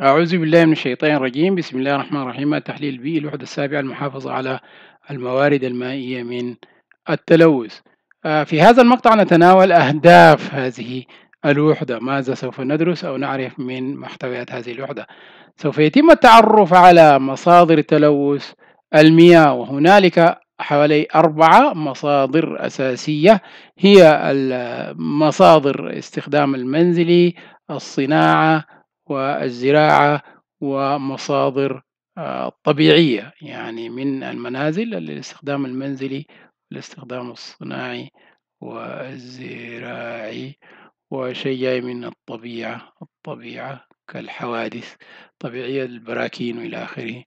أعوذ بالله من الشيطان الرجيم بسم الله الرحمن الرحيم التحليل بي الوحدة السابعة المحافظة على الموارد المائية من التلوث آه، في هذا المقطع نتناول أهداف هذه الوحدة ماذا سوف ندرس أو نعرف من محتويات هذه الوحدة سوف يتم التعرف على مصادر تلوث المياه وهنالك حوالي أربعة مصادر أساسية هي مصادر استخدام المنزلي الصناعة والزراعة ومصادر آه، طبيعية يعني من المنازل للاستخدام المنزلي والاستخدام الصناعي والزراعي وشيء جاي من الطبيعة الطبيعة كالحوادث طبيعية البراكين وإلى آخره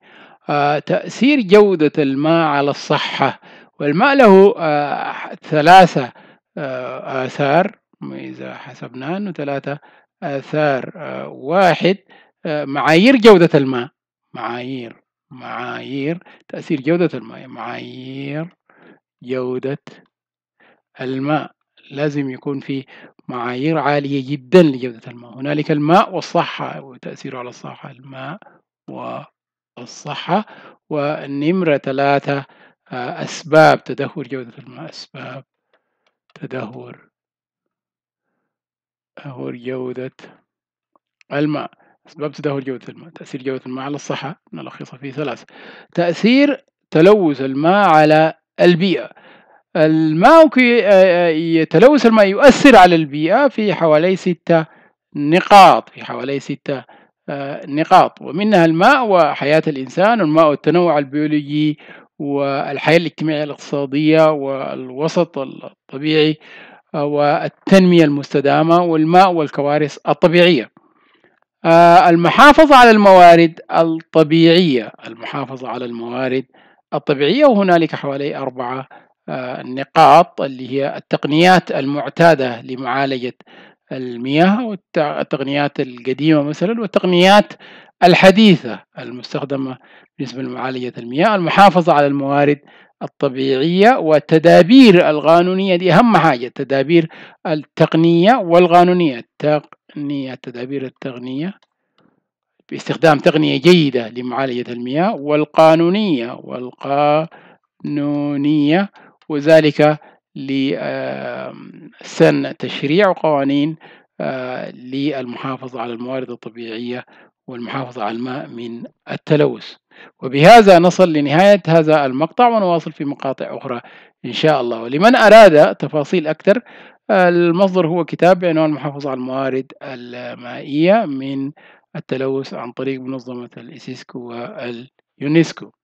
آه، تأثير جودة الماء على الصحة والماء له آه، ثلاثة آثار إذا حسبناه أنه ثلاثة آثار آه، واحد آه، معايير جودة الماء معايير معايير تأثير جودة الماء معايير جودة الماء لازم يكون في معايير عالية جدا لجودة الماء هنالك الماء والصحة وتأثيره على الصحة الماء والصحة والنمرة ثلاثة آه، أسباب تدهور جودة الماء أسباب تدهور تدهور جودة الماء أسباب تدهور جودة الماء تأثير جودة الماء على الصحة نلخصها في ثلاث تأثير تلوث الماء على البيئة الماء تلوث الماء يؤثر على البيئة في حوالي ستة نقاط في حوالي ستة نقاط ومنها الماء وحياة الإنسان والماء والتنوع البيولوجي والحياة الاجتماعية الاقتصادية والوسط الطبيعي والتنمية المستدامة والماء والكوارث الطبيعية آه، المحافظة على الموارد الطبيعية المحافظة على الموارد الطبيعية وهنالك حوالي أربعة آه، نقاط اللي هي التقنيات المعتادة لمعالجة المياه والتقنيات القديمة مثلا والتقنيات الحديثة المستخدمة بالنسبة لمعالجة المياه المحافظة على الموارد الطبيعية والتدابير القانونية دي أهم حاجة التدابير التقنية والقانونية التقنية التدابير التقنية باستخدام تقنية جيدة لمعالجة المياه والقانونية والقانونية وذلك لسن تشريع وقوانين آه، للمحافظة على الموارد الطبيعية والمحافظة على الماء من التلوث وبهذا نصل لنهاية هذا المقطع ونواصل في مقاطع أخرى إن شاء الله ولمن أراد تفاصيل أكثر المصدر هو كتاب بعنوان المحافظة على الموارد المائية من التلوث عن طريق منظمة الإسيسكو واليونسكو